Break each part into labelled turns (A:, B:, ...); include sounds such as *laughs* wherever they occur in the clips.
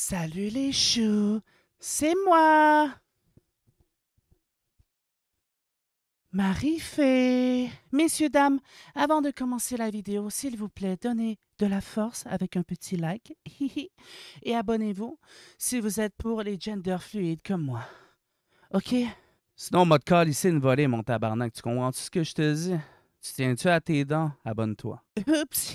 A: Salut les choux, c'est moi. Marie-Fée. Messieurs, dames, avant de commencer la vidéo, s'il vous plaît, donnez de la force avec un petit like *laughs* et abonnez-vous si vous êtes pour les genders fluides comme moi. OK? Sinon, mode call ici une volée, mon tabarnak. Tu comprends -tu ce que je te dis? Tu tiens-tu à tes dents? Abonne-toi. *laughs* Oups!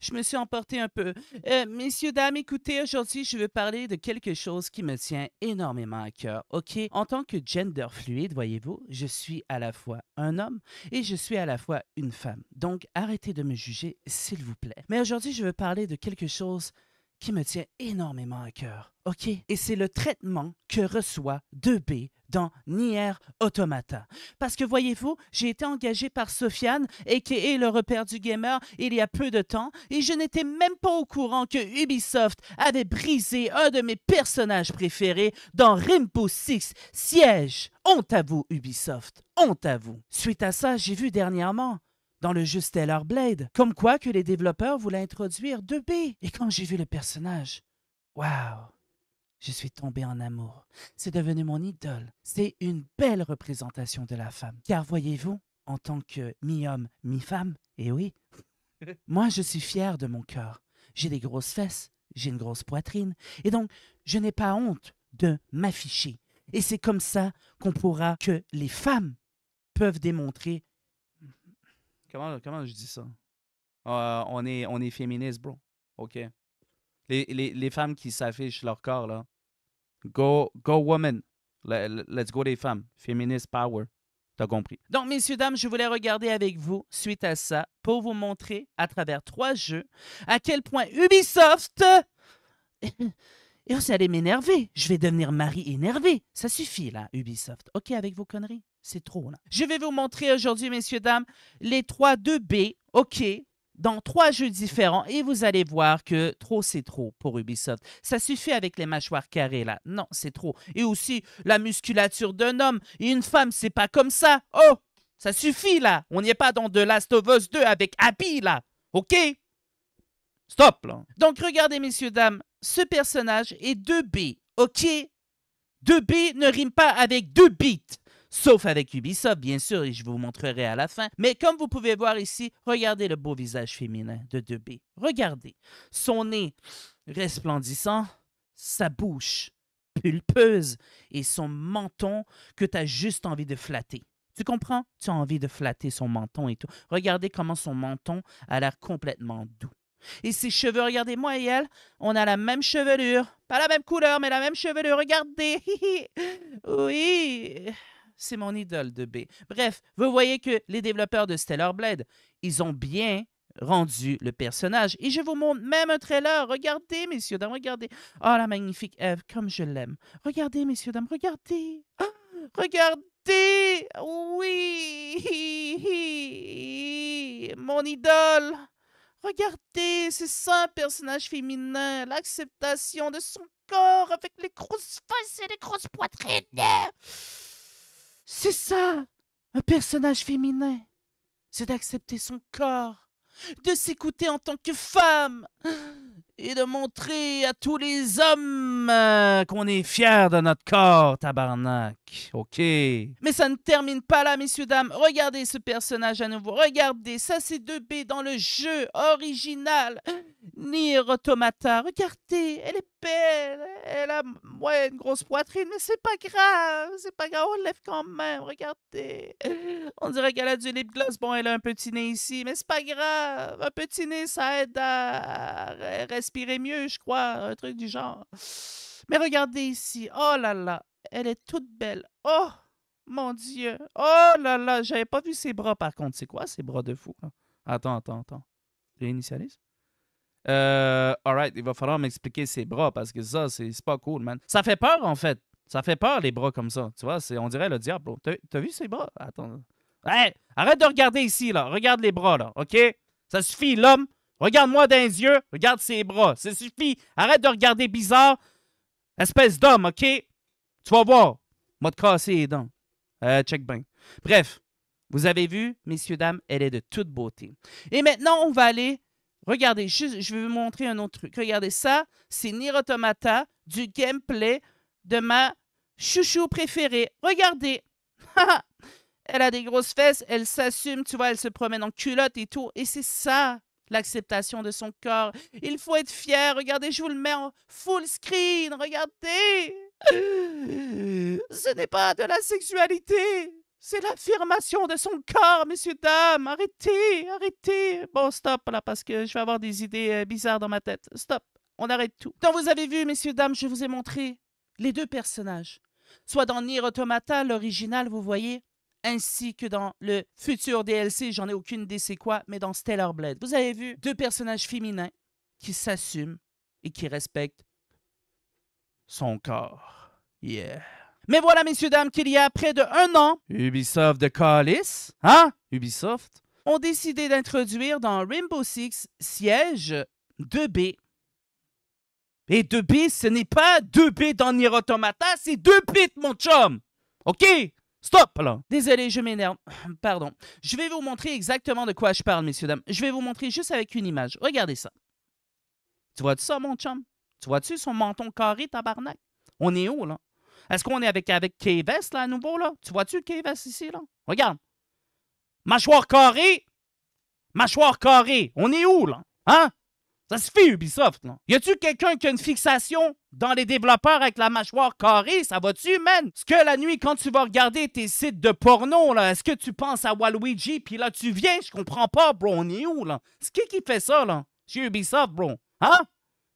A: Je me suis emporté un peu. Euh, messieurs, dames, écoutez, aujourd'hui, je veux parler de quelque chose qui me tient énormément à cœur, OK? En tant que gender fluide, voyez-vous, je suis à la fois un homme et je suis à la fois une femme. Donc, arrêtez de me juger, s'il vous plaît. Mais aujourd'hui, je veux parler de quelque chose qui me tient énormément à cœur. OK? Et c'est le traitement que reçoit 2B dans Nier Automata. Parce que voyez-vous, j'ai été engagé par Sofiane, a.k.a. le repère du gamer, il y a peu de temps, et je n'étais même pas au courant que Ubisoft avait brisé un de mes personnages préférés dans Rimpo 6 Siège. Honte à vous, Ubisoft. Honte à vous. Suite à ça, j'ai vu dernièrement dans le jeu Stellar Blade, comme quoi que les développeurs voulaient introduire 2B. Et quand j'ai vu le personnage, waouh, je suis tombé en amour. C'est devenu mon idole. C'est une belle représentation de la femme. Car voyez-vous, en tant que mi-homme, mi-femme, et oui, *laughs* moi je suis fier de mon corps. J'ai des grosses fesses, j'ai une grosse poitrine, et donc je n'ai pas honte de m'afficher. Et c'est comme ça qu'on pourra que les femmes peuvent démontrer Comment, je dis ça? Ah, on, est, on est féministe, bro. OK. Les, les femmes qui s'affichent leur corps, là. Go, go woman. Let's go les femmes. Féministe power. T'as compris. Donc, messieurs, dames, je voulais regarder avec vous, suite à ça, pour vous montrer, à travers trois jeux, à quel point Ubisoft et vous allez m'énerver. Je vais devenir Marie énervée. Ça suffit, là, Ubisoft. OK avec vos conneries? C'est trop, là. Je vais vous montrer aujourd'hui, messieurs, dames, les 3 2B, OK, dans trois jeux différents et vous allez voir que trop c'est trop pour Ubisoft. Ça suffit avec les mâchoires carrées là. Non, c'est trop. Et aussi la musculature d'un homme et une femme, c'est pas comme ça. Oh, ça suffit là. On n'est pas dans The Last of Us 2 avec Abby, là. OK Stop, là. Donc, regardez, messieurs, dames, ce personnage est 2B, OK? 2B ne rime pas avec 2 bits. Sauf avec Ubisoft, bien sûr, et je vous montrerai à la fin. Mais comme vous pouvez voir ici, regardez le beau visage féminin de 2B. Regardez. Son nez resplendissant, sa bouche pulpeuse et son menton que tu as juste envie de flatter. Tu comprends? Tu as envie de flatter son menton et tout. Regardez comment son menton a l'air complètement doux. Et ses cheveux, regardez-moi et elle, on a la même chevelure. Pas la même couleur, mais la même chevelure, regardez. *laughs* oui, c'est mon idole de B. Bref, vous voyez que les développeurs de Stellar Blade, ils ont bien rendu le personnage. Et je vous montre même un trailer. Regardez, messieurs, dames, regardez. Oh, la magnifique Eve, comme je l'aime. Regardez, messieurs, dames, regardez. Ah, regardez. Oui, *laughs* mon idole. Regardez c'est ça un personnage féminin, l'acceptation de son corps avec les grosses fesses et les grosses poitrines. C'est ça, un personnage féminin. C'est d'accepter son corps de s'écouter en tant que femme et de montrer à tous les hommes euh, qu'on est fier de notre corps, tabarnak. OK. Mais ça ne termine pas là, messieurs, dames. Regardez ce personnage à nouveau. Regardez, ça c'est 2B dans le jeu original. Nier Automata. Regardez, elle est belle. Elle a ouais, une grosse poitrine, mais c'est pas grave. C'est pas grave, on lève quand même. Regardez. On dirait qu'elle a du lip gloss. Bon, elle a un petit nez ici, mais c'est pas grave. Euh, un petit nez, ça aide à respirer mieux, je crois, un truc du genre. Mais regardez ici, oh là là, elle est toute belle. Oh, mon Dieu, oh là là, j'avais pas vu ses bras par contre. C'est quoi ces bras de fou? Attends, attends, attends. Réinitialise? Euh, alright, il va falloir m'expliquer ses bras parce que ça, c'est pas cool, man. Ça fait peur en fait. Ça fait peur les bras comme ça. Tu vois, on dirait le diable. T'as vu ses bras? Attends. arrête de regarder ici, là. Regarde les bras, là, OK? Ça suffit, l'homme. Regarde-moi dans les yeux, regarde ses bras. Ça suffit. Arrête de regarder bizarre. Espèce d'homme, OK? Tu vas voir. Moi, te casser les dents. Euh, check bien. Bref, vous avez vu, messieurs, dames, elle est de toute beauté. Et maintenant, on va aller Regardez, je, je, vais vous montrer un autre truc. Regardez ça, c'est Nirotomata Automata, du gameplay de ma chouchou préférée. Regardez. *laughs* elle a des grosses fesses, elle s'assume, tu vois, elle se promène en culotte et tout. Et c'est ça, l'acceptation de son corps. Il faut être fier. Regardez, je vous le mets en full screen. Regardez. *gasps* Ce n'est pas de la sexualité. C'est l'affirmation de son corps, messieurs, dames. Arrêtez, arrêtez. Bon, stop là, parce que je vais avoir des idées euh, bizarres dans ma tête. Stop. On arrête tout. Quand vous avez vu, messieurs, dames, je vous ai montré les deux personnages. Soit dans Nier Automata, l'original, vous voyez, ainsi que dans le futur DLC, j'en ai aucune idée c'est quoi, mais dans Stellar Blade. Vous avez vu deux personnages féminins qui s'assument et qui respectent son corps. Yeah. Mais voilà, messieurs, dames, qu'il y a près de un an, Ubisoft de Callis, hein? Ubisoft, ont décidé d'introduire dans Rainbow Six Siège 2B. Et 2B, ce n'est pas 2B dans Nier Automata, c'est 2 bits, mon chum! OK? Stop là Désolé, je m'énerve. *clears throat* Pardon. Je vais vous montrer exactement de quoi je parle, messieurs, dames. Je vais vous montrer juste avec une image. Regardez ça. Tu vois-tu ça, mon chum? Tu vois-tu son menton carré, tabarnak? On est où, là? Est-ce qu'on est avec, avec k là, à nouveau, là? Tu vois-tu k ici, là? Regarde. Mâchoire carrée! Mâchoire carrée! On est où, là? Hein? Ça se fait, Ubisoft. Non? Y a-tu quelqu'un qui a une fixation dans les développeurs avec la mâchoire carrée? Ça va-tu, man? Ce que la nuit, quand tu vas regarder tes sites de porno, là, est-ce que tu penses à Waluigi? Puis là, tu viens, je comprends pas, bro. On est où, là? C'est qui qui fait ça, là? Chez Ubisoft, bro. Hein?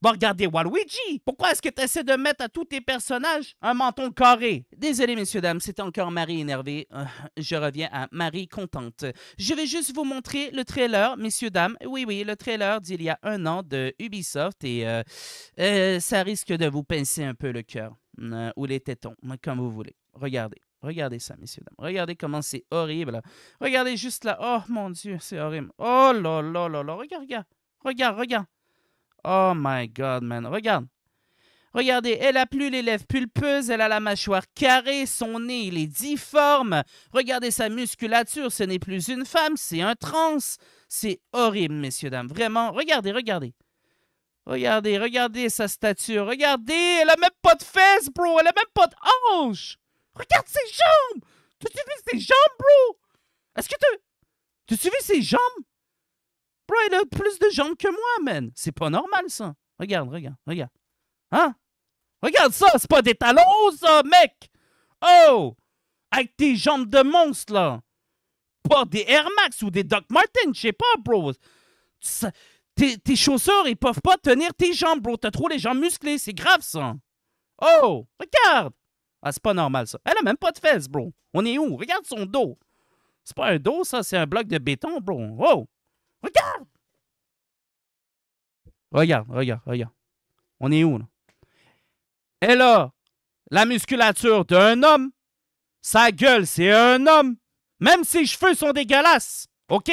A: Bon, regardez Waluigi. Pourquoi est-ce que tu essaies de mettre à tous tes personnages un menton carré? Désolé, messieurs, dames, c'est encore Marie énervée. Euh, je reviens à Marie contente. Je vais juste vous montrer le trailer, messieurs, dames. Oui, oui, le trailer d'il y a un an de Ubisoft et euh, euh, ça risque de vous pincer un peu le cœur ou les tétons, comme vous voulez. Regardez. Regardez ça, messieurs, dames. Regardez comment c'est horrible. Regardez juste là. Oh mon Dieu, c'est horrible. Oh là là là là. Regarde, regarde. Regarde, regarde. Oh my god, man. Regarde. Regardez, elle a plus les lèvres pulpeuses, elle a la mâchoire carrée, son nez, il est difforme. Regardez sa musculature, ce n'est plus une femme, c'est un trans. C'est horrible, messieurs, dames. Vraiment, regardez, regardez. Regardez, regardez sa stature. Regardez, elle a même pas de fesses, bro. Elle a même pas de hanches. Regarde ses jambes. T'as-tu vu ses jambes, bro? Est-ce que tu T'as-tu vu ses jambes? Il a euh, plus de jambes que moi, man. C'est pas normal, ça. Regarde, regarde, regarde. Hein? Regarde ça, c'est pas des talons, ça, mec! Oh! Avec tes jambes de monstre, là! Pas des Air Max ou des Doc Martens, je sais pas, bro! tes, tes, chaussures, ils peuvent pas tenir tes jambes, bro! T'as trop les jambes musclées, c'est grave, ça! Oh! Regarde! Ah, c'est pas normal, ça. Elle a même pas de fesses, bro! On est où? Regarde son dos! C'est pas un dos, ça, c'est un bloc de béton, bro! Oh! Regarde Regarde, regarde, regarde. On est où, là? Elle a la musculature d'un homme. Sa gueule, c'est un homme. Même ses cheveux sont dégueulasses. OK?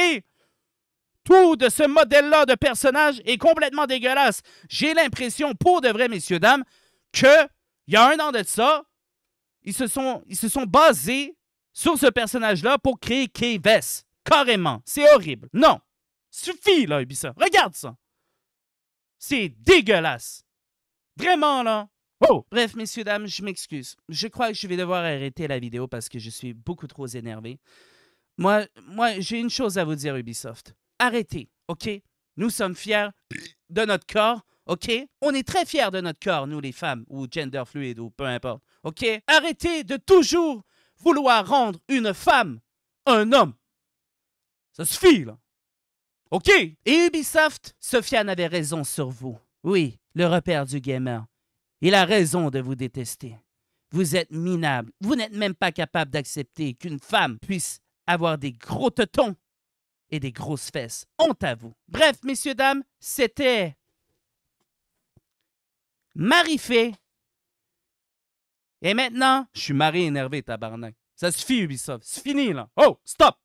A: Tout de ce modèle-là de personnage est complètement dégueulasse. J'ai l'impression, pour de vrai, messieurs, dames, que il y a un an de ça, ils se sont, ils se sont basés sur ce personnage-là pour créer k e Carrément. C'est horrible. Non. Suffit, là, Ubisoft. Regarde ça. C'est dégueulasse. Vraiment, là. Oh! Bref, messieurs, dames, je m'excuse. Je crois que je vais devoir arrêter la vidéo parce que je suis beaucoup trop énervé. Moi, moi j'ai une chose à vous dire, Ubisoft. Arrêtez, OK? Nous sommes fiers de notre corps, OK? On est très fiers de notre corps, nous les femmes, ou gender fluid ou peu importe, OK? Arrêtez de toujours vouloir rendre une femme un homme. Ça suffit, là. OK! Et Ubisoft, Sofiane avait raison sur vous. Oui, le repère du gamer. Il a raison de vous détester. Vous êtes minable. Vous n'êtes même pas capable d'accepter qu'une femme puisse avoir des gros tetons et des grosses fesses. Honte à vous. Bref, messieurs, dames, c'était Marie-Fée. Et maintenant, je suis marié énervé, tabarnak. Ça suffit, Ubisoft. C'est fini, là. Oh, stop!